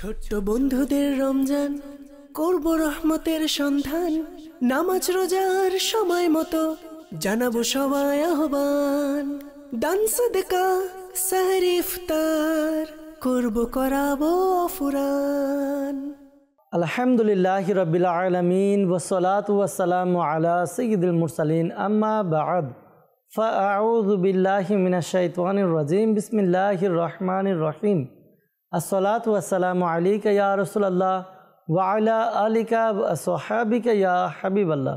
ছোট্ট বন্ধুদের রমজান করব রহমতের সন্ধান নামাজ রোজার সময় মতো জানাবো সবাই আহ্বান ডান্স সদকা সাহরি করব করাবো ফুরান আলহামদুলিল্লাহ রবিল আলমিন ওসলাত ওয়াসালাম আলা সঈদুল মুরসালিন আম্মা বাদ فأعوذ بالله من الشيطان الرجيم بسم الله الرحمن الرحيم আসসালাত ওয়াসালাম আলিকা ইয়া রসুল্লাহ ওয়াইলা আলিকা সোহাবিকা ইয়া হাবিব আল্লাহ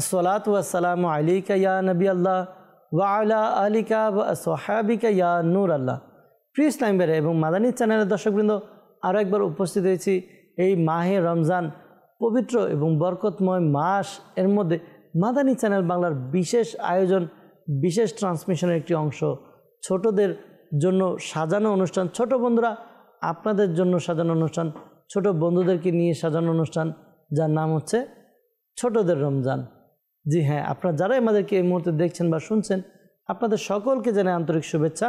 আসসালাত ওয়াসালাম আলিকা ইয়া নবী আল্লাহ ওয়াইলা আলিকা সোহাবিকা ইয়া নূর আল্লাহ প্রিয় ইসলাম বেড়ে এবং মাদানী চ্যানেলের দর্শকবৃন্দ আরও একবার উপস্থিত হয়েছি এই মাহে রমজান পবিত্র এবং বরকতময় মাস এর মধ্যে মাদানী চ্যানেল বাংলার বিশেষ আয়োজন বিশেষ ট্রান্সমিশনের একটি অংশ ছোটদের জন্য সাজানো অনুষ্ঠান ছোট বন্ধুরা আপনাদের জন্য সাজানো অনুষ্ঠান ছোট বন্ধুদেরকে নিয়ে সাজানো অনুষ্ঠান যার নাম হচ্ছে ছোটদের রমজান জি হ্যাঁ আপনারা যারাই আমাদেরকে এই মুহূর্তে দেখছেন বা শুনছেন আপনাদের সকলকে জানে আন্তরিক শুভেচ্ছা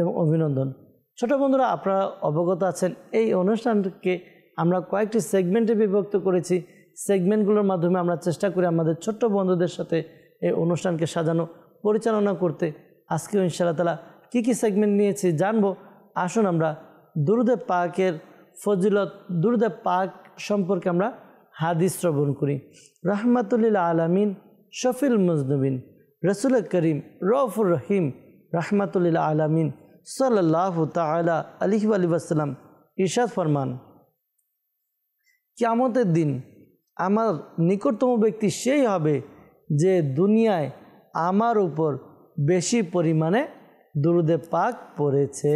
এবং অভিনন্দন ছোট বন্ধুরা আপনারা অবগত আছেন এই অনুষ্ঠানকে আমরা কয়েকটি সেগমেন্টে বিভক্ত করেছি সেগমেন্টগুলোর মাধ্যমে আমরা চেষ্টা করি আমাদের ছোট্ট বন্ধুদের সাথে এই অনুষ্ঠানকে সাজানো পরিচালনা করতে আজকেও ইনশাআল্লাহ তালা কী কী সেগমেন্ট নিয়েছি জানবো আসুন আমরা দুরুদে পাকের ফজিলত দুরুদে পাক সম্পর্কে আমরা হাদিস শ্রবণ করি রাহমাতুল্লিল আলমিন শফিল মজনবিন রসুল করিম রৌফুর রহিম রাহমাতুল্লিল আলমিন সাল্লাহ তালা আলিহ আলী আসসালাম ইরশাদ ফরমান কেমতের দিন আমার নিকটতম ব্যক্তি সেই হবে যে দুনিয়ায় আমার উপর বেশি পরিমাণে দুরুদে পাক পড়েছে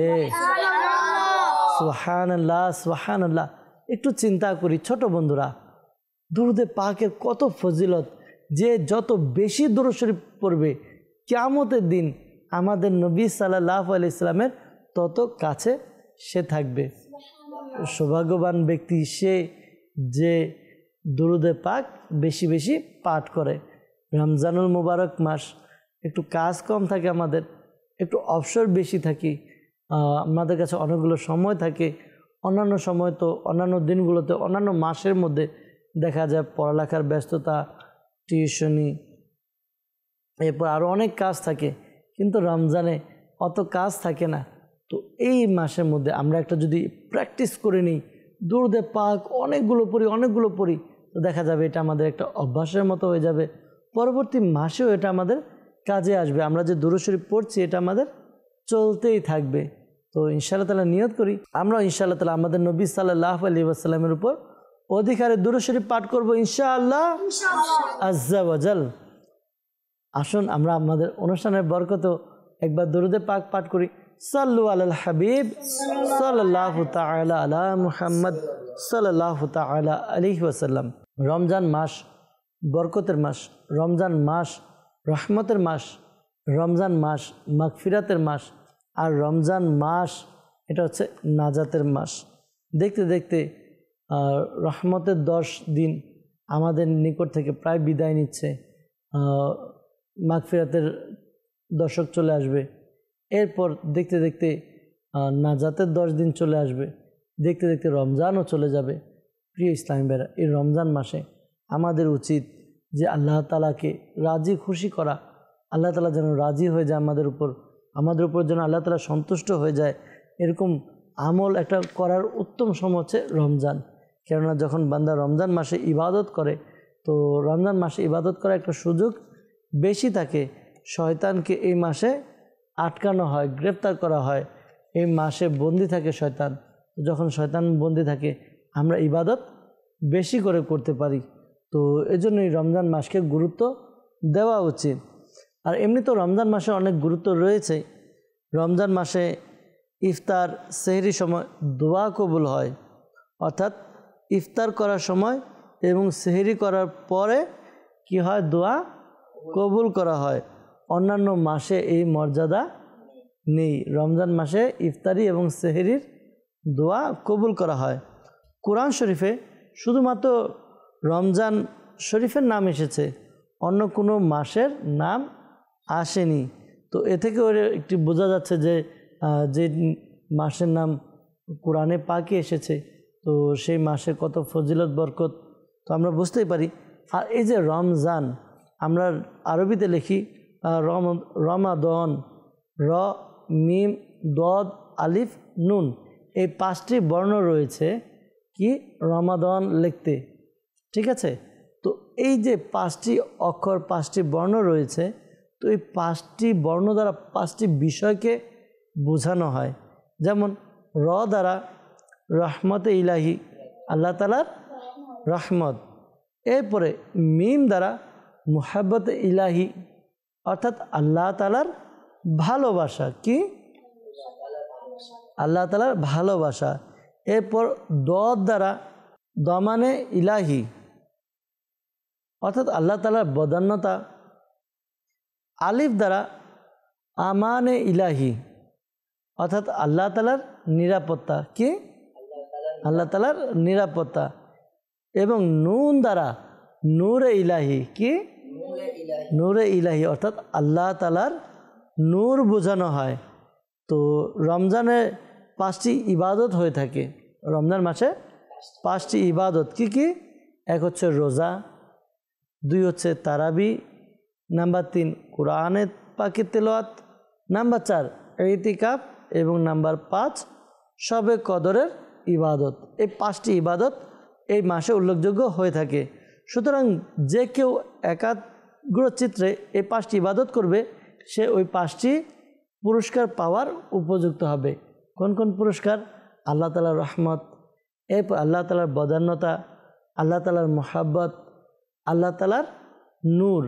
সোহান আল্লাহ সোহান আল্লাহ একটু চিন্তা করি ছোট বন্ধুরা দুরুদে পাকের কত ফজিলত যে যত বেশি শরীফ পড়বে কেমতের দিন আমাদের নবী সাল্লাহ আলি ইসলামের তত কাছে সে থাকবে সৌভাগ্যবান ব্যক্তি সে যে দুরুদে পাক বেশি বেশি পাঠ করে রমজানুল মুবারক মাস একটু কাজ কম থাকে আমাদের একটু অবসর বেশি থাকি আমাদের কাছে অনেকগুলো সময় থাকে অন্যান্য সময় তো অন্যান্য দিনগুলোতে অন্যান্য মাসের মধ্যে দেখা যায় পড়ালেখার ব্যস্ততা টিউশনি এরপর আরও অনেক কাজ থাকে কিন্তু রমজানে অত কাজ থাকে না তো এই মাসের মধ্যে আমরা একটা যদি প্র্যাকটিস করে নিই দূরদে পাক অনেকগুলো পড়ি অনেকগুলো পড়ি তো দেখা যাবে এটা আমাদের একটা অভ্যাসের মতো হয়ে যাবে পরবর্তী মাসেও এটা আমাদের কাজে আসবে আমরা যে দূরস্বরী পড়ছি এটা আমাদের চলতেই থাকবে তো ইনশাআল্লাহ তালা নিয়ত করি আমরা ইনশাআল্লাহ তালা আমাদের নবী সাল্লাহ আলী আসসালামের উপর অধিকারে দূরশরীফ পাঠ করবো ইনশাআল্লাহ আজাল আসুন আমরা আমাদের অনুষ্ঠানের বরকত একবার দরুদে পাক পাঠ করি সাল্লু আল হাবিব সাল্লাহ তালা আলা মুহাম্মদ সাল্লাহ তালা আলহি ওয়াসাল্লাম রমজান মাস বরকতের মাস রমজান মাস রহমতের মাস রমজান মাস মাগফিরাতের মাস আর রমজান মাস এটা হচ্ছে নাজাতের মাস দেখতে দেখতে রহমতের দশ দিন আমাদের নিকট থেকে প্রায় বিদায় নিচ্ছে মাগফিরাতের দশক চলে আসবে এরপর দেখতে দেখতে নাজাতের দশ দিন চলে আসবে দেখতে দেখতে রমজানও চলে যাবে প্রিয় ইসলামী বেড়া এই রমজান মাসে আমাদের উচিত যে আল্লাহ তালাকে রাজি খুশি করা আল্লাহ তালা যেন রাজি হয়ে যায় আমাদের উপর আমাদের উপর যেন আল্লাহ তালা সন্তুষ্ট হয়ে যায় এরকম আমল একটা করার উত্তম সময় হচ্ছে রমজান কেননা যখন বান্দা রমজান মাসে ইবাদত করে তো রমজান মাসে ইবাদত করার একটা সুযোগ বেশি থাকে শয়তানকে এই মাসে আটকানো হয় গ্রেপ্তার করা হয় এই মাসে বন্দি থাকে শয়তান যখন শয়তান বন্দি থাকে আমরা ইবাদত বেশি করে করতে পারি তো এজন্যই রমজান মাসকে গুরুত্ব দেওয়া উচিত আর এমনি তো রমজান মাসে অনেক গুরুত্ব রয়েছে রমজান মাসে ইফতার সেহরি সময় দোয়া কবুল হয় অর্থাৎ ইফতার করার সময় এবং সেহরি করার পরে কি হয় দোয়া কবুল করা হয় অন্যান্য মাসে এই মর্যাদা নেই রমজান মাসে ইফতারি এবং সেহরির দোয়া কবুল করা হয় কোরআন শরীফে শুধুমাত্র রমজান শরীফের নাম এসেছে অন্য কোনো মাসের নাম আসেনি তো এ থেকে ওর একটি বোঝা যাচ্ছে যে যে মাসের নাম কোরআনে পাকে এসেছে তো সেই মাসে কত ফজিলত বরকত তো আমরা বুঝতেই পারি আর এই যে রমজান আমরা আরবিতে লিখি রম রমাদন র মিম দদ আলিফ নুন এই পাঁচটি বর্ণ রয়েছে কি রমাদন লিখতে ঠিক আছে তো এই যে পাঁচটি অক্ষর পাঁচটি বর্ণ রয়েছে তো এই পাঁচটি বর্ণ দ্বারা পাঁচটি বিষয়কে বোঝানো হয় যেমন র দ্বারা রহমতে ইলাহি আল্লাহ তালার রহমত এরপরে মিম দ্বারা মুহাব্বত ইলাহি অর্থাৎ আল্লাহ তালার ভালোবাসা কি আল্লাহ তালার ভালোবাসা এরপর দ দ্বারা দমানে ইলাহি অর্থাৎ আল্লাহ তালার বদান্যতা আলিফ দ্বারা আমানে ইলাহি অর্থাৎ আল্লাহ তালার নিরাপত্তা কি আল্লাহ তালার নিরাপত্তা এবং নুন দ্বারা নূরে ইলাহি কি নূরে ইলাহি অর্থাৎ আল্লাহ তালার নূর বোঝানো হয় তো রমজানে পাঁচটি ইবাদত হয়ে থাকে রমজান মাসে পাঁচটি ইবাদত কি কি এক হচ্ছে রোজা দুই হচ্ছে তারাবি নাম্বার তিন কোরআনে পাখি তেলোয়াত নাম্বার চার ইতিকাপ এবং নাম্বার পাঁচ সবে কদরের ইবাদত এই পাঁচটি ইবাদত এই মাসে উল্লেখযোগ্য হয়ে থাকে সুতরাং যে কেউ একাগ্র চিত্রে এই পাঁচটি ইবাদত করবে সে ওই পাঁচটি পুরস্কার পাওয়ার উপযুক্ত হবে কোন কোন পুরস্কার আল্লাহ তালার রহমত এরপর আল্লাহ তালার বদান্যতা আল্লাহ তালার মোহাব্বত আল্লাহ তালার নূর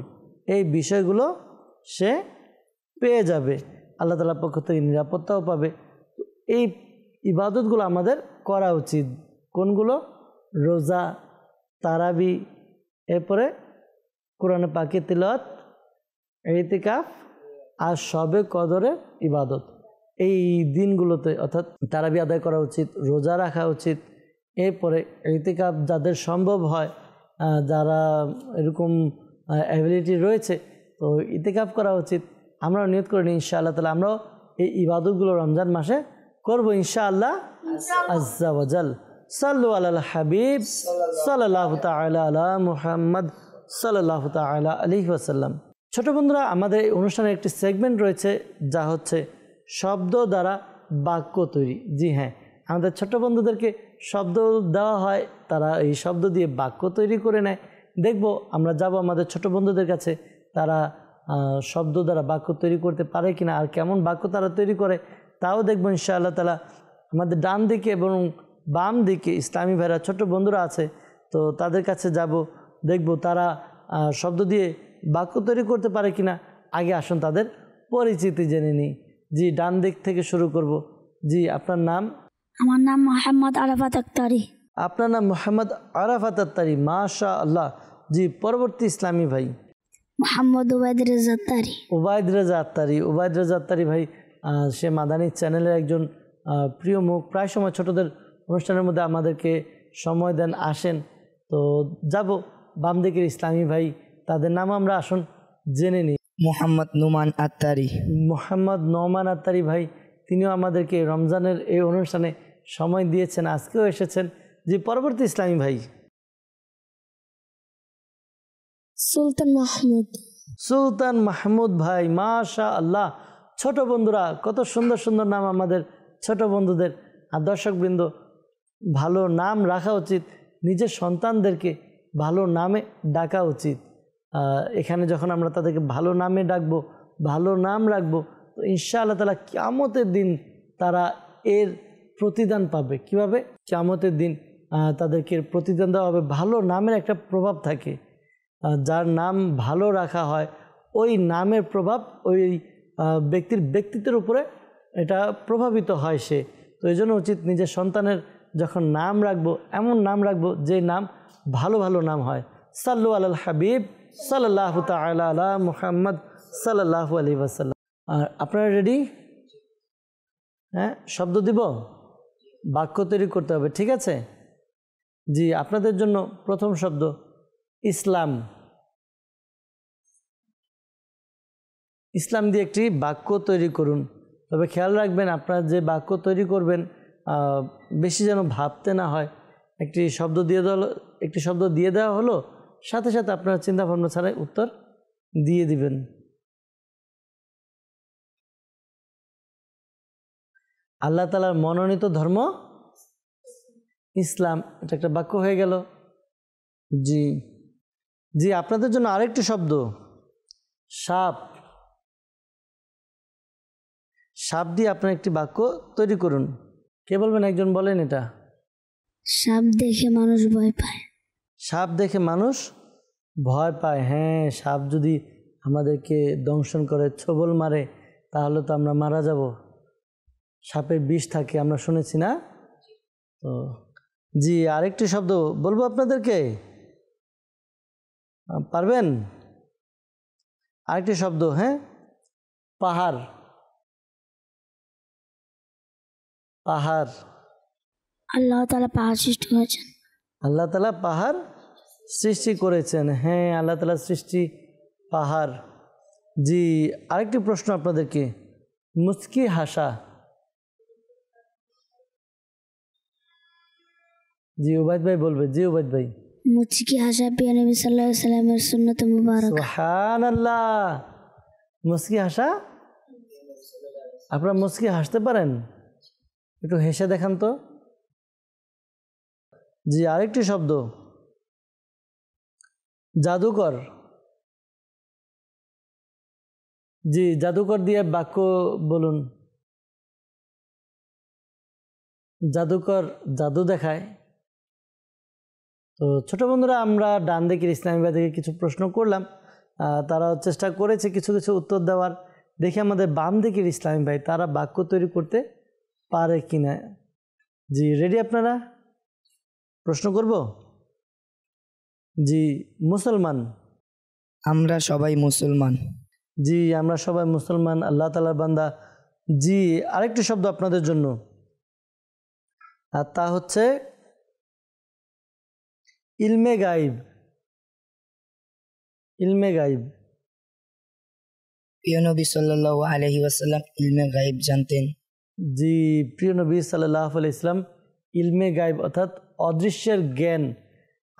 এই বিষয়গুলো সে পেয়ে যাবে আল্লাহ তালার পক্ষ থেকে নিরাপত্তাও পাবে এই ইবাদতগুলো আমাদের করা উচিত কোনগুলো রোজা তারাবি এরপরে কোরআনে পাখি তিলত এতিকাফ আর সবে কদরে ইবাদত এই দিনগুলোতে অর্থাৎ তারাবি আদায় করা উচিত রোজা রাখা উচিত এরপরে এতিকাফ যাদের সম্ভব হয় যারা এরকম অ্যাবিলিটি রয়েছে তো কাপ করা উচিত আমরাও নিয়ত করে নিই ইনশাআল্লাহ তাহলে আমরাও এই ইবাদতগুলো রমজান মাসে করবো ইনশাআল্লাহ আজাল সাল্লু আল হাবিব সাল্লাহ তাল্লাহ মুহাম্মদ সাল্লাহ তাল্লাহ আলি ওয়াসাল্লাম ছোট বন্ধুরা আমাদের এই অনুষ্ঠানের একটি সেগমেন্ট রয়েছে যা হচ্ছে শব্দ দ্বারা বাক্য তৈরি জি হ্যাঁ আমাদের ছোট বন্ধুদেরকে শব্দ দেওয়া হয় তারা এই শব্দ দিয়ে বাক্য তৈরি করে নেয় দেখব আমরা যাব আমাদের ছোট বন্ধুদের কাছে তারা শব্দ দ্বারা বাক্য তৈরি করতে পারে কিনা আর কেমন বাক্য তারা তৈরি করে তাও দেখব ইনশাআল্লাহ তালা আমাদের ডান দিকে এবং বাম দিকে ইসলামী ভাইরা ছোট বন্ধুরা আছে তো তাদের কাছে যাব দেখব তারা শব্দ দিয়ে বাক্য তৈরি করতে পারে কিনা আগে আসুন তাদের পরিচিতি জেনে নিই জি ডান দিক থেকে শুরু করব জি আপনার নাম আমার নাম মোহাম্মদ আরাফাত আপনার নাম মোহাম্মদ আরাফাত মাশা আল্লাহ জি পরবর্তী ইসলামী ভাই মোহাম্মদ ওবায়দ রেজা আত্তারি ওবায়দ রেজা আত্তারি ওবায়দ রেজা আত্তারি ভাই সে মাদানী চ্যানেলের একজন প্রিয় মুখ প্রায় সময় ছোটদের অনুষ্ঠানের মধ্যে আমাদেরকে সময় দেন আসেন তো যাব বাম দিকের ইসলামী ভাই তাদের নাম আমরা আসুন জেনে নিই মোহাম্মদ নোমান আত্তারি মোহাম্মদ নোমান আত্তারি ভাই তিনিও আমাদেরকে রমজানের এই অনুষ্ঠানে সময় দিয়েছেন আজকেও এসেছেন যে পরবর্তী ইসলামী ভাই সুলতান মাহমুদ সুলতান মাহমুদ ভাই মাশা আল্লাহ ছোট বন্ধুরা কত সুন্দর সুন্দর নাম আমাদের ছোট বন্ধুদের আর দর্শকবৃন্দ ভালো নাম রাখা উচিত নিজের সন্তানদেরকে ভালো নামে ডাকা উচিত এখানে যখন আমরা তাদেরকে ভালো নামে ডাকবো ভালো নাম রাখবো তো ইনশাআল্লাহ তালা ক্যামতের দিন তারা এর প্রতিদান পাবে কিভাবে ক্যামতের দিন তাদেরকে প্রতিদান দেওয়া হবে ভালো নামের একটা প্রভাব থাকে যার নাম ভালো রাখা হয় ওই নামের প্রভাব ওই ব্যক্তির ব্যক্তিত্বের উপরে এটা প্রভাবিত হয় সে তো এই জন্য উচিত নিজের সন্তানের যখন নাম রাখবো এমন নাম রাখবো যে নাম ভালো ভালো নাম হয় সাল্লু আল হাবিব সাল্লাহ তালা মুহাম্মদ সাল্লাহ আলী ওয়াসাল্লাম আর আপনারা রেডি হ্যাঁ শব্দ দিব বাক্য তৈরি করতে হবে ঠিক আছে জি আপনাদের জন্য প্রথম শব্দ ইসলাম ইসলাম দিয়ে একটি বাক্য তৈরি করুন তবে খেয়াল রাখবেন আপনার যে বাক্য তৈরি করবেন বেশি যেন ভাবতে না হয় একটি শব্দ দিয়ে দেওয়া একটি শব্দ দিয়ে দেওয়া হলো সাথে সাথে আপনার চিন্তাভাবনা ছাড়াই উত্তর দিয়ে দিবেন আল্লাহ তালার মনোনীত ধর্ম ইসলাম এটা একটা বাক্য হয়ে গেল জি জি আপনাদের জন্য আরেকটি শব্দ সাপ সাপ দিয়ে আপনার একটি বাক্য তৈরি করুন কে বলবেন একজন বলেন এটা সাপ দেখে মানুষ ভয় পায় সাপ দেখে মানুষ ভয় পায় হ্যাঁ সাপ যদি আমাদেরকে দংশন করে ছবল মারে তাহলে তো আমরা মারা যাব সাপের বিষ থাকে আমরা শুনেছি না তো জি আরেকটি শব্দ বলবো আপনাদেরকে পারবেন আরেকটি শব্দ হ্যাঁ পাহাড় পাহাড় আল্লাহ তালা পাহাড় সৃষ্টি করেছেন আল্লাহ তালা পাহাড় সৃষ্টি করেছেন হ্যাঁ আল্লাহ তালা সৃষ্টি পাহাড় জি আরেকটি প্রশ্ন আপনাদেরকে মুস্কি হাসা জি ওবায়দ ভাই বলবে জি ওবায়দ ভাই মুচকি হাসা প্রিয় নবী সাল্লাহ সাল্লামের সুন্নত মুবারক সুবহানাল্লাহ মুচকি হাসা আপনারা মুচকি হাসতে পারেন একটু হেসে দেখান তো জি আরেকটি শব্দ জাদুকর জি জাদুকর দিয়ে বাক্য বলুন জাদুকর জাদু দেখায় তো ছোট বন্ধুরা আমরা ডান দিকের ইসলামীবাদীকে কিছু প্রশ্ন করলাম তারা চেষ্টা করেছে কিছু কিছু উত্তর দেওয়ার দেখে আমাদের বাম দিকের ইসলামী ভাই তারা বাক্য তৈরি করতে পারে কি না জি রেডি আপনারা প্রশ্ন করব জি মুসলমান আমরা সবাই মুসলমান জি আমরা সবাই মুসলমান আল্লাহ তালার বান্দা জি আরেকটি শব্দ আপনাদের জন্য আর তা হচ্ছে ইলমে গাইব ইলমে গাইব প্রিয় নবী সাল্লাহ আলহি আসাল্লাম ইলমে গাইব জানতেন জি প্রিয় নবী সাল্লাহ আলি ইসলাম ইলমে গাইব অর্থাৎ অদৃশ্যের জ্ঞান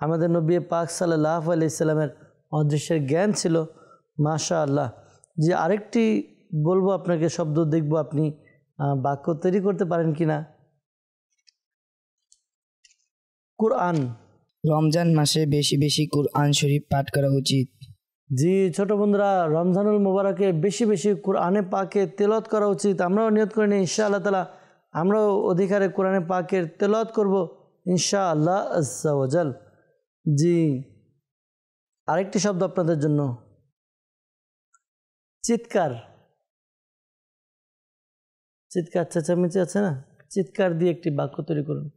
আমাদের নবী পাক সাল্লাহ আলি ইসলামের অদৃশ্যের জ্ঞান ছিল মাশা আল্লাহ যে আরেকটি বলবো আপনাকে শব্দ দেখব আপনি বাক্য তৈরি করতে পারেন কি না কোরআন রমজান মাসে বেশি বেশি কোরআন শরীফ পাঠ করা উচিত জি ছোট বন্ধুরা রমজানুল মোবারকে বেশি বেশি কোরআনে পাকে তেলত করা উচিত আমরাও নিয়ত করে নিই ইনশা আল্লাহ তালা আমরাও অধিকারে কোরআনে পাকের তেলত করব ইনশা আল্লাহ আজাল জি আরেকটি শব্দ আপনাদের জন্য চিৎকার চিৎকার চেঁচামেচি আছে না চিৎকার দিয়ে একটি বাক্য তৈরি করুন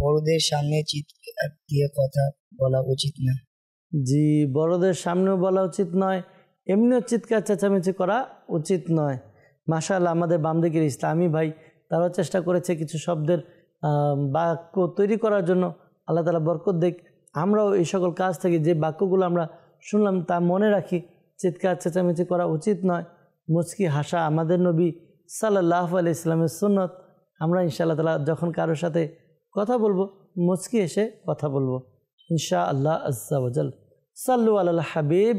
বড়দের সামনে চিৎকার দিয়ে কথা বলা উচিত না জি বড়দের সামনেও বলা উচিত নয় এমনিও চিৎকার চেঁচামেচি করা উচিত নয় মাসাল আমাদের বামদিকের ইসলামী ভাই তারাও চেষ্টা করেছে কিছু শব্দের বাক্য তৈরি করার জন্য আল্লাহ তালা বরকত দেখ আমরাও এই সকল কাজ থেকে যে বাক্যগুলো আমরা শুনলাম তা মনে রাখি চিৎকার চেঁচামেচি করা উচিত নয় মুচকি হাসা আমাদের নবী সাল্লাহ আলি ইসলামের সুন্নত আমরা ইনশাআল্লাহ তালা যখন কারোর সাথে কথা বলবো মুচকি এসে কথা বলবো ইনশা আল্লাহ আজাল সাল্লু আল হাবিব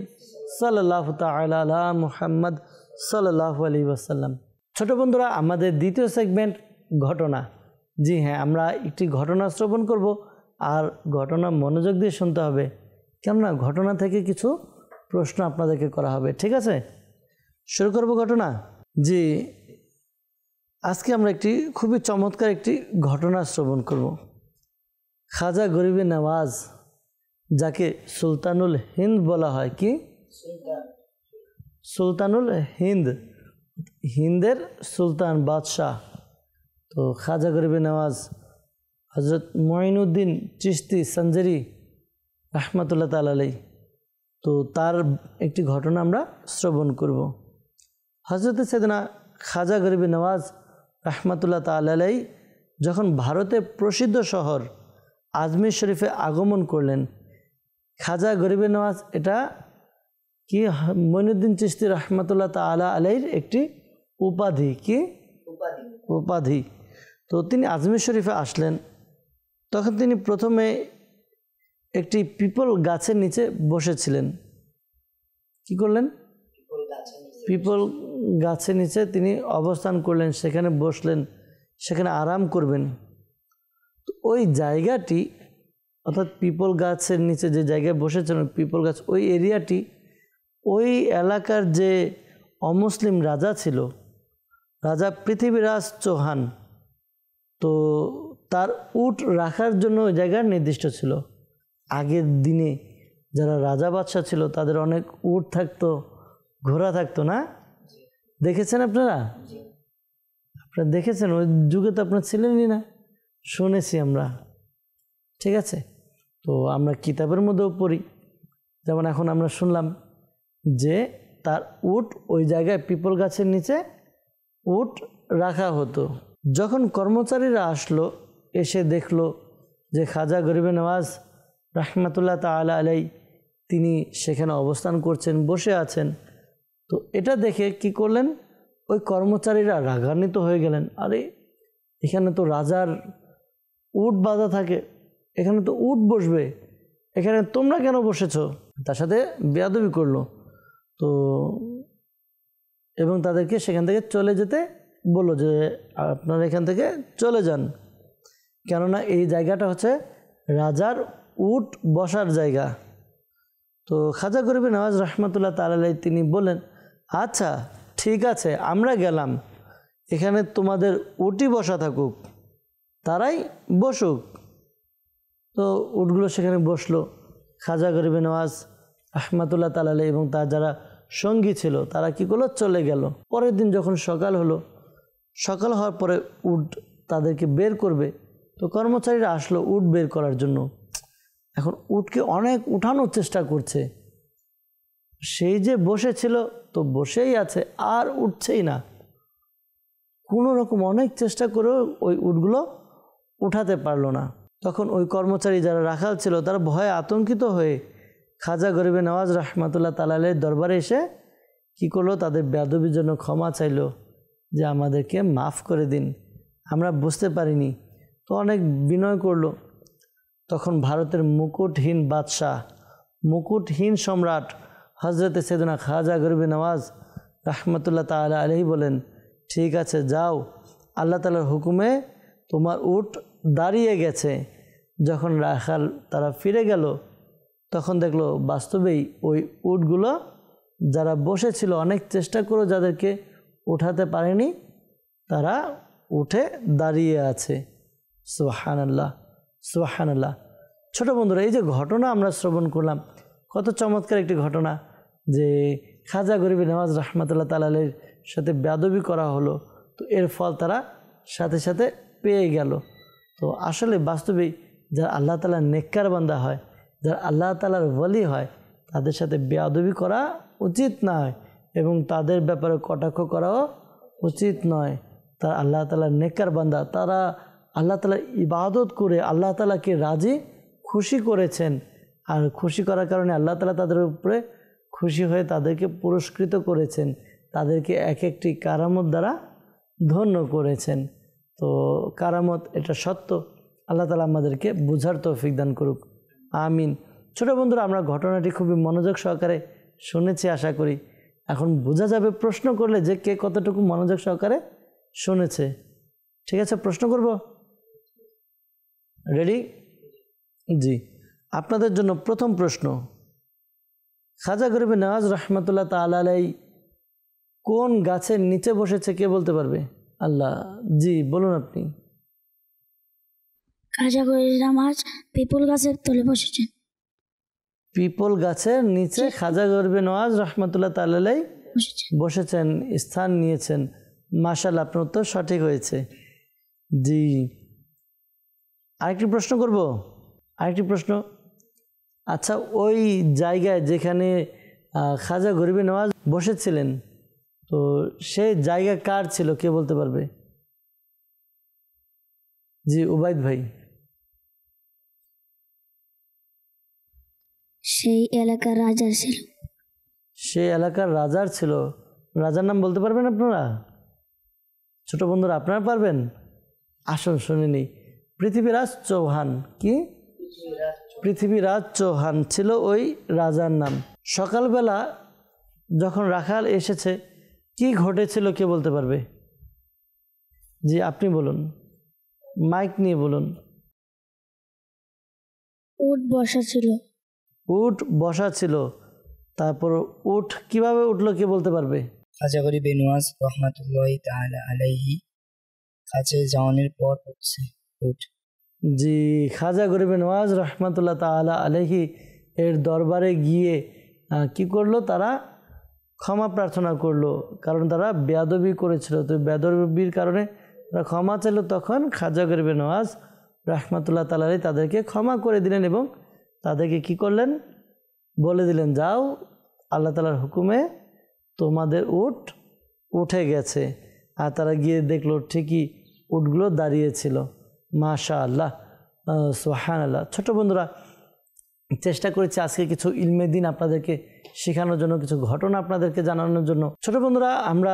সাল্লাহ তাল্লাহ মুহাম্মদ সাল্লাহ আলী আসাল্লাম ছোটো বন্ধুরা আমাদের দ্বিতীয় সেগমেন্ট ঘটনা জি হ্যাঁ আমরা একটি ঘটনা শ্রবণ করব আর ঘটনা মনোযোগ দিয়ে শুনতে হবে কেননা ঘটনা থেকে কিছু প্রশ্ন আপনাদেরকে করা হবে ঠিক আছে শুরু করব ঘটনা জি আজকে আমরা একটি খুবই চমৎকার একটি ঘটনা শ্রবণ করব খাজা গরিবে নামাজ যাকে সুলতানুল হিন্দ বলা হয় কি সুলতানুল হিন্দ হিন্দের সুলতান বাদশাহ তো খাজা গরিবে নামাজ হজরত মঈনুদ্দিন চিস্তি সঞ্জেরি রহমতুল্লাহ তালালাই তো তার একটি ঘটনা আমরা শ্রবণ করব হজরত সেদিনা খাজা গরিবে নওয়াজ রাহমাতুল্লাহ তালাই যখন ভারতে প্রসিদ্ধ শহর আজমির শরীফে আগমন করলেন খাজা গরিবে নওয়াজ এটা কি মইনুদ্দিন চিস্তি রহমতুল্লাহ তালা আলাইয়ের একটি উপাধি কি উপাধি তো তিনি আজমির শরীফে আসলেন তখন তিনি প্রথমে একটি পিপল গাছের নিচে বসেছিলেন কি করলেন পিপল গাছের নিচে তিনি অবস্থান করলেন সেখানে বসলেন সেখানে আরাম করবেন ওই জায়গাটি অর্থাৎ পিপল গাছের নিচে যে জায়গায় বসেছেন পিপল গাছ ওই এরিয়াটি ওই এলাকার যে অমুসলিম রাজা ছিল রাজা পৃথিবীরাজ চৌহান তো তার উট রাখার জন্য ওই জায়গা নির্দিষ্ট ছিল আগের দিনে যারা রাজা বাদশাহ ছিল তাদের অনেক উট থাকতো ঘোড়া থাকতো না দেখেছেন আপনারা আপনারা দেখেছেন ওই যুগে তো আপনার ছিলেনই না শুনেছি আমরা ঠিক আছে তো আমরা কিতাবের মধ্যেও পড়ি যেমন এখন আমরা শুনলাম যে তার উট ওই জায়গায় পিপল গাছের নিচে উট রাখা হতো যখন কর্মচারীরা আসলো এসে দেখলো যে খাজা গরিবে নওয়াজ রাহমাতুল্লাহ তালা আলাই তিনি সেখানে অবস্থান করছেন বসে আছেন তো এটা দেখে কি করলেন ওই কর্মচারীরা রাগান্বিত হয়ে গেলেন আরে এখানে তো রাজার উট বাঁধা থাকে এখানে তো উট বসবে এখানে তোমরা কেন বসেছ তার সাথে বেয়াদবি করলো তো এবং তাদেরকে সেখান থেকে চলে যেতে বললো যে আপনারা এখান থেকে চলে যান কেননা এই জায়গাটা হচ্ছে রাজার উট বসার জায়গা তো খাজা গরিবী নওয়াজ রহমতুল্লাহ তালালাই তিনি বলেন আচ্ছা ঠিক আছে আমরা গেলাম এখানে তোমাদের উটি বসা থাকুক তারাই বসুক তো উটগুলো সেখানে বসলো খাজা গরিব নওয়াজ আহমাতুল্লাহ তালালে এবং তার যারা সঙ্গী ছিল তারা কি করলো চলে গেল পরের দিন যখন সকাল হলো সকাল হওয়ার পরে উট তাদেরকে বের করবে তো কর্মচারীরা আসলো উট বের করার জন্য এখন উটকে অনেক উঠানোর চেষ্টা করছে সেই যে বসেছিল তো বসেই আছে আর উঠছেই না কোনো রকম অনেক চেষ্টা করেও ওই উটগুলো উঠাতে পারলো না তখন ওই কর্মচারী যারা রাখাল ছিল তারা ভয়ে আতঙ্কিত হয়ে খাজা গরিবে নওয়াজ রহমাতুল্লাহ তালালের দরবারে এসে কি করলো তাদের বেদবির জন্য ক্ষমা চাইল যে আমাদেরকে মাফ করে দিন আমরা বুঝতে পারিনি তো অনেক বিনয় করলো তখন ভারতের মুকুটহীন বাদশাহ মুকুটহীন সম্রাট হজরত সেদনা খাজা গরবি নওয়াজ রহমতুল্লাহ তালা আলহি বলেন ঠিক আছে যাও আল্লাহ তালার হুকুমে তোমার উট দাঁড়িয়ে গেছে যখন রাখাল তারা ফিরে গেল তখন দেখলো বাস্তবেই ওই উটগুলো যারা বসেছিল অনেক চেষ্টা করে যাদেরকে উঠাতে পারেনি তারা উঠে দাঁড়িয়ে আছে সোহান আল্লাহ সোহান আল্লাহ ছোটো বন্ধুরা এই যে ঘটনা আমরা শ্রবণ করলাম কত চমৎকার একটি ঘটনা যে খাজা গরিবের নামাজ রহমতুল্লাহ তালালের সাথে বেদবি করা হলো তো এর ফল তারা সাথে সাথে পেয়ে গেল তো আসলে বাস্তবে যার আল্লাহ তালার নেককার বান্দা হয় যার আল্লাহ তালার বলি হয় তাদের সাথে বেয়াদবি করা উচিত নয় এবং তাদের ব্যাপারে কটাক্ষ করাও উচিত নয় তার আল্লাহ তালার নেককার বান্দা তারা আল্লাহ তালার ইবাদত করে আল্লাহ তালাকে রাজি খুশি করেছেন আর খুশি করার কারণে আল্লাহ তালা তাদের উপরে খুশি হয়ে তাদেরকে পুরস্কৃত করেছেন তাদেরকে এক একটি কারামত দ্বারা ধন্য করেছেন তো কারামত এটা সত্য আল্লাহ তালা আমাদেরকে বুঝার তৌফিক দান করুক আমিন ছোটো বন্ধুরা আমরা ঘটনাটি খুবই মনোযোগ সহকারে শুনেছি আশা করি এখন বোঝা যাবে প্রশ্ন করলে যে কে কতটুকু মনোযোগ সহকারে শুনেছে ঠিক আছে প্রশ্ন করব রেডি জি আপনাদের জন্য প্রথম প্রশ্ন খাজা গরিবে নওয়াজ রহমতুল্লাহ তালাই কোন গাছের নিচে বসেছে কে বলতে পারবে আল্লাহ জি বলুন আপনি খাজা গরিব নামাজ পিপুল গাছের তলে বসেছেন পিপল গাছের নিচে খাজা গরিবে নওয়াজ রহমতুল্লাহ তালাই বসেছেন স্থান নিয়েছেন মাসাল আপনার উত্তর সঠিক হয়েছে জি আরেকটি প্রশ্ন করব আরেকটি প্রশ্ন আচ্ছা ওই জায়গায় যেখানে খাজা গরিবে নওয়াজ বসেছিলেন তো সেই জায়গা কার ছিল কে বলতে পারবে জি উবায়দ ভাই সেই এলাকার রাজার ছিল সেই এলাকার রাজার ছিল রাজার নাম বলতে পারবেন আপনারা ছোট বন্ধুরা আপনারা পারবেন আসুন শুনিনি পৃথিবীরাজ চৌহান কি পৃথিবীরাজ চৌহান ছিল ওই রাজার নাম সকালবেলা যখন রাখাল এসেছে কি ঘটেছিল কে বলতে পারবে জি আপনি বলুন মাইক নিয়ে বলুন উঠ বসা ছিল উঠ বসা ছিল তারপর উঠ কিভাবে উঠলো কে বলতে পারবে খাজা করি বেনুয়াজ রহমাতুল্লাহ আলাইহি কাছে যাওয়ানের পর উঠছে উঠ জি খাজা গরিবে নওয়াজ রহমতুল্লাহ তালা আলহি এর দরবারে গিয়ে কি করলো তারা ক্ষমা প্রার্থনা করলো কারণ তারা বেয়াদবি করেছিল তো বেদবির কারণে তারা ক্ষমা চাইল তখন খাজা গরিবে নওয়াজ রহমতুল্লাহ তালাহি তাদেরকে ক্ষমা করে দিলেন এবং তাদেরকে কি করলেন বলে দিলেন যাও আল্লাহ তালার হুকুমে তোমাদের উট উঠে গেছে আর তারা গিয়ে দেখলো ঠিকই উটগুলো দাঁড়িয়েছিল মাশা আল্লাহ সোহান আল্লাহ ছোটো বন্ধুরা চেষ্টা করেছি আজকে কিছু ইলমে দিন আপনাদেরকে শেখানোর জন্য কিছু ঘটনা আপনাদেরকে জানানোর জন্য ছোট বন্ধুরা আমরা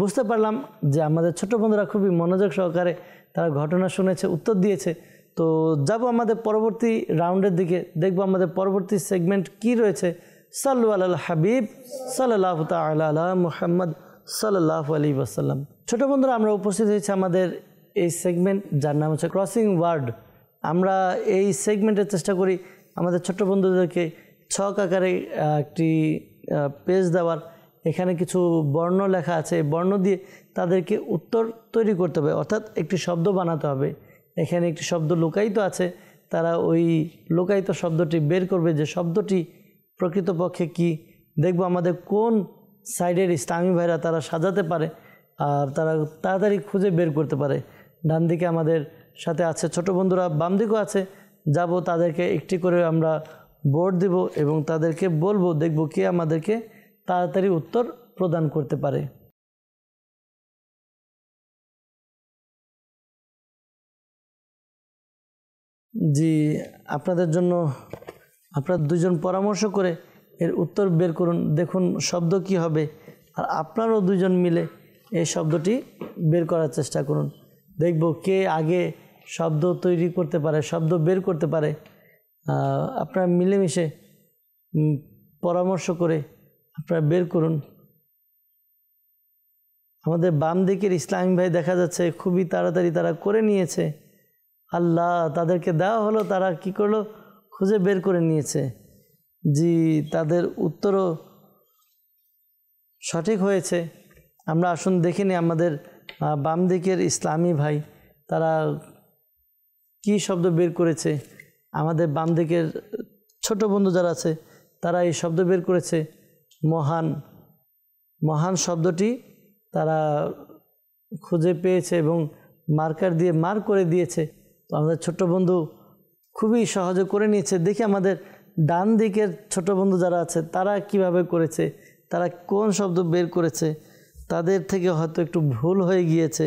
বুঝতে পারলাম যে আমাদের ছোট বন্ধুরা খুবই মনোযোগ সহকারে তারা ঘটনা শুনেছে উত্তর দিয়েছে তো যাব আমাদের পরবর্তী রাউন্ডের দিকে দেখব আমাদের পরবর্তী সেগমেন্ট কি রয়েছে সাল্লু আল হাবিব সাল্লাহ তাল্লাহ মুহাম্মদ সাল্লাহ আলী ওয়াসাল্লাম ছোট বন্ধুরা আমরা উপস্থিত হয়েছি আমাদের এই সেগমেন্ট যার নাম হচ্ছে ক্রসিং ওয়ার্ড আমরা এই সেগমেন্টের চেষ্টা করি আমাদের ছোট্ট বন্ধুদেরকে ছক আকারে একটি পেজ দেওয়ার এখানে কিছু বর্ণ লেখা আছে বর্ণ দিয়ে তাদেরকে উত্তর তৈরি করতে হবে অর্থাৎ একটি শব্দ বানাতে হবে এখানে একটি শব্দ লুকায়িত আছে তারা ওই লুকায়িত শব্দটি বের করবে যে শব্দটি প্রকৃতপক্ষে কি দেখব আমাদের কোন সাইডের ইসলামী ভাইরা তারা সাজাতে পারে আর তারা তাড়াতাড়ি খুঁজে বের করতে পারে ডান দিকে আমাদের সাথে আছে ছোট বন্ধুরা বাম দিকেও আছে যাব তাদেরকে একটি করে আমরা বোর্ড দেব এবং তাদেরকে বলবো দেখব কে আমাদেরকে তাড়াতাড়ি উত্তর প্রদান করতে পারে জি আপনাদের জন্য আপনার দুজন পরামর্শ করে এর উত্তর বের করুন দেখুন শব্দ কি হবে আর আপনারও দুজন মিলে এই শব্দটি বের করার চেষ্টা করুন দেখব কে আগে শব্দ তৈরি করতে পারে শব্দ বের করতে পারে আপনারা মিলেমিশে পরামর্শ করে আপনারা বের করুন আমাদের বাম দিকের ইসলামী ভাই দেখা যাচ্ছে খুবই তাড়াতাড়ি তারা করে নিয়েছে আল্লাহ তাদেরকে দেওয়া হলো তারা কি করলো খুঁজে বের করে নিয়েছে জি তাদের উত্তরও সঠিক হয়েছে আমরা আসুন দেখিনি আমাদের বাম দিকের ইসলামী ভাই তারা কি শব্দ বের করেছে আমাদের বাম দিকের ছোট বন্ধু যারা আছে তারা এই শব্দ বের করেছে মহান মহান শব্দটি তারা খুঁজে পেয়েছে এবং মার্কার দিয়ে মার করে দিয়েছে তো আমাদের ছোট বন্ধু খুবই সহজে করে নিয়েছে দেখি আমাদের ডান দিকের ছোট বন্ধু যারা আছে তারা কিভাবে করেছে তারা কোন শব্দ বের করেছে তাদের থেকে হয়তো একটু ভুল হয়ে গিয়েছে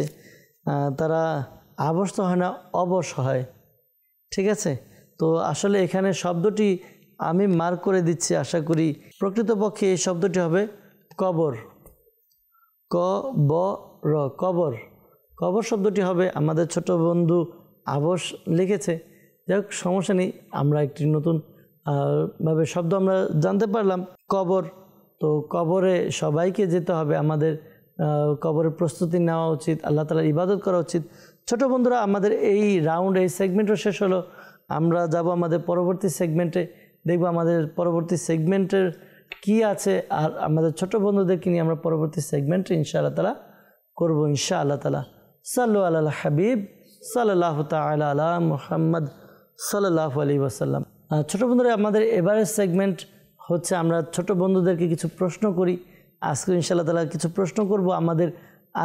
তারা আবশ হয় না অবশ হয় ঠিক আছে তো আসলে এখানে শব্দটি আমি মার করে দিচ্ছি আশা করি প্রকৃতপক্ষে এই শব্দটি হবে কবর ক ব র কবর কবর শব্দটি হবে আমাদের ছোট বন্ধু আবস লিখেছে যাই হোক সমস্যা নেই আমরা একটি নতুন ভাবে শব্দ আমরা জানতে পারলাম কবর তো কবরে সবাইকে যেতে হবে আমাদের কবরের প্রস্তুতি নেওয়া উচিত আল্লাহ তালার ইবাদত করা উচিত ছোট বন্ধুরা আমাদের এই রাউন্ড এই সেগমেন্টও শেষ হলো আমরা যাব আমাদের পরবর্তী সেগমেন্টে দেখব আমাদের পরবর্তী সেগমেন্টের কি আছে আর আমাদের ছোট বন্ধুদেরকে নিয়ে আমরা পরবর্তী সেগমেন্টে ইনশা আল্লাহ তালা করবো ইনশা আল্লাহ তালা সাল্লু আল্লাহ হাবিব সাল্লাহ তাল্লাহ মুহাম্মদ মোহাম্মদ সাল্লাহ আলী ওসাল্লাম ছোট বন্ধুরা আমাদের এবারের সেগমেন্ট হচ্ছে আমরা ছোট বন্ধুদেরকে কিছু প্রশ্ন করি আজকে ইনশাল্লাহ তালা কিছু প্রশ্ন করব আমাদের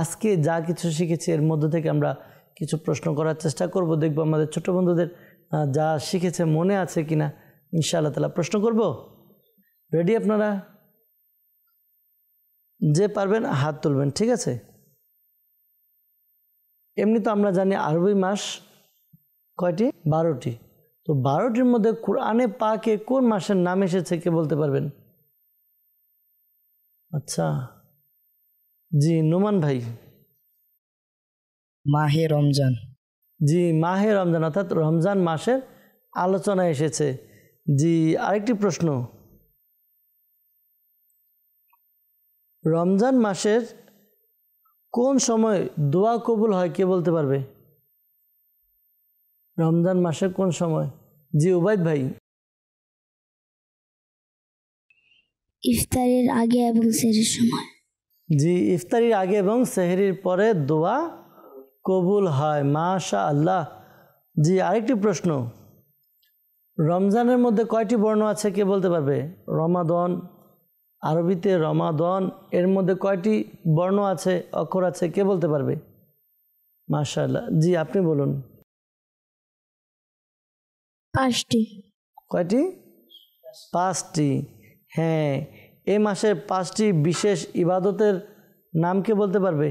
আজকে যা কিছু শিখেছি এর মধ্য থেকে আমরা কিছু প্রশ্ন করার চেষ্টা করব দেখব আমাদের ছোট বন্ধুদের যা শিখেছে মনে আছে কি না ইনশাল্লাহ তালা প্রশ্ন করব রেডি আপনারা যে পারবেন হাত তুলবেন ঠিক আছে এমনি তো আমরা জানি আরবি মাস কয়টি বারোটি তো বারোটির মধ্যে কোরআনে পাকে কোন মাসের নাম এসেছে কে বলতে পারবেন আচ্ছা জি নোমান ভাই মাহে রমজান জি মাহে রমজান অর্থাৎ রমজান মাসের আলোচনা এসেছে জি আরেকটি প্রশ্ন রমজান মাসের কোন সময় দোয়া কবুল হয় কে বলতে পারবে রমজান মাসে কোন সময় জি উবাইদ ভাই ইফতারের আগে এবং সেহেরির সময় জি ইফতারির আগে এবং সেহরির পরে দোয়া কবুল হয় মাশা আল্লাহ জি আরেকটি প্রশ্ন রমজানের মধ্যে কয়টি বর্ণ আছে কে বলতে পারবে রমাদন আরবিতে রমাদন এর মধ্যে কয়টি বর্ণ আছে অক্ষর আছে কে বলতে পারবে মাশাল্লাহ জি আপনি বলুন পাঁচটি কয়টি পাঁচটি হ্যাঁ এ মাসের পাঁচটি বিশেষ ইবাদতের নাম কে বলতে পারবে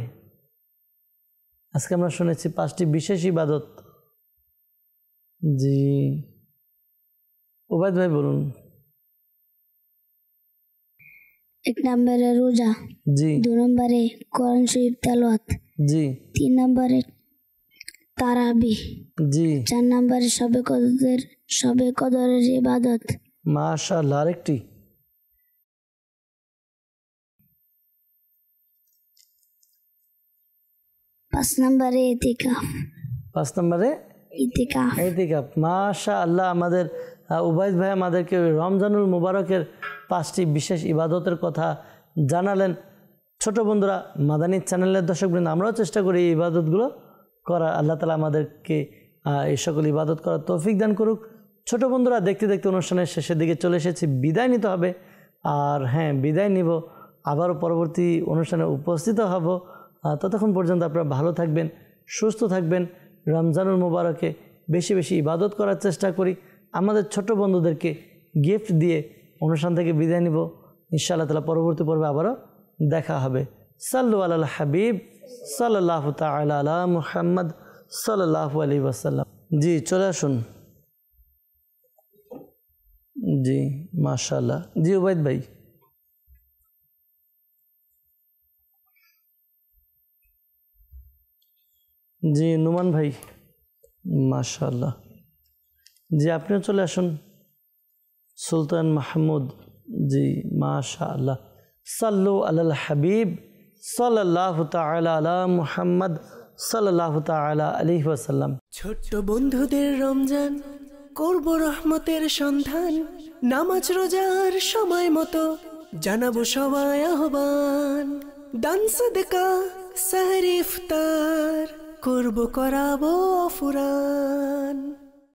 আজকে আমরা শুনেছি পাঁচটি বিশেষ ইবাদত জি ওবায়দ ভাই বলুন এক নম্বরে রোজা জি দু নম্বরে কোরআন শরীফ তেলাওয়াত জি তিন নম্বরে তারাবি জি চার নম্বরে সবে কদরের সবে কদরের ইবাদত মাশাআল্লাহ আরেকটি পাঁচ নম্বরে ইতিকাফ পাঁচ নম্বরে ইতিকাফ ইতিকাফ মাশা আল্লাহ আমাদের উবাইদ ভাই আমাদেরকে রমজানুল মুবারকের পাঁচটি বিশেষ ইবাদতের কথা জানালেন ছোট বন্ধুরা মাদানী চ্যানেলের দর্শকবৃন্দ আমরাও চেষ্টা করি এই ইবাদতগুলো করা আল্লাহ তালা আমাদেরকে এই সকল ইবাদত করার তৌফিক দান করুক ছোট বন্ধুরা দেখতে দেখতে অনুষ্ঠানের শেষের দিকে চলে এসেছি বিদায় নিতে হবে আর হ্যাঁ বিদায় নিব আবারও পরবর্তী অনুষ্ঠানে উপস্থিত হব ততক্ষণ পর্যন্ত আপনারা ভালো থাকবেন সুস্থ থাকবেন রমজানুল মুবারকে বেশি বেশি ইবাদত করার চেষ্টা করি আমাদের ছোট বন্ধুদেরকে গিফট দিয়ে অনুষ্ঠান থেকে বিদায় নিব ইনশাআল্লাহ তালা পরবর্তী পর্বে আবারও দেখা হবে সাল্লু আল হাবিব صلى الله تعالى على محمد صلى الله عليه وسلم জি চলে আসুন জি মাশাল্লাহ জি ওবায়দ ভাই জি নুমান ভাই মাশাল্লাহ জি আপনিও চলে আসুন সুলতান মাহমুদ জি মাশাল্লাহ সাল্লু আলাল হাবিব সাল্লাহ তালা আলা মুহাম্মদ সাল্লাহ তালা আলী ওয়াসাল্লাম ছোট্ট বন্ধুদের রমজান করব রহমতের সন্ধান নামাজ রোজার সময় মতো জানাবো সবাই আহ্বান দান সদকা সাহরি করব করাবো ফুরান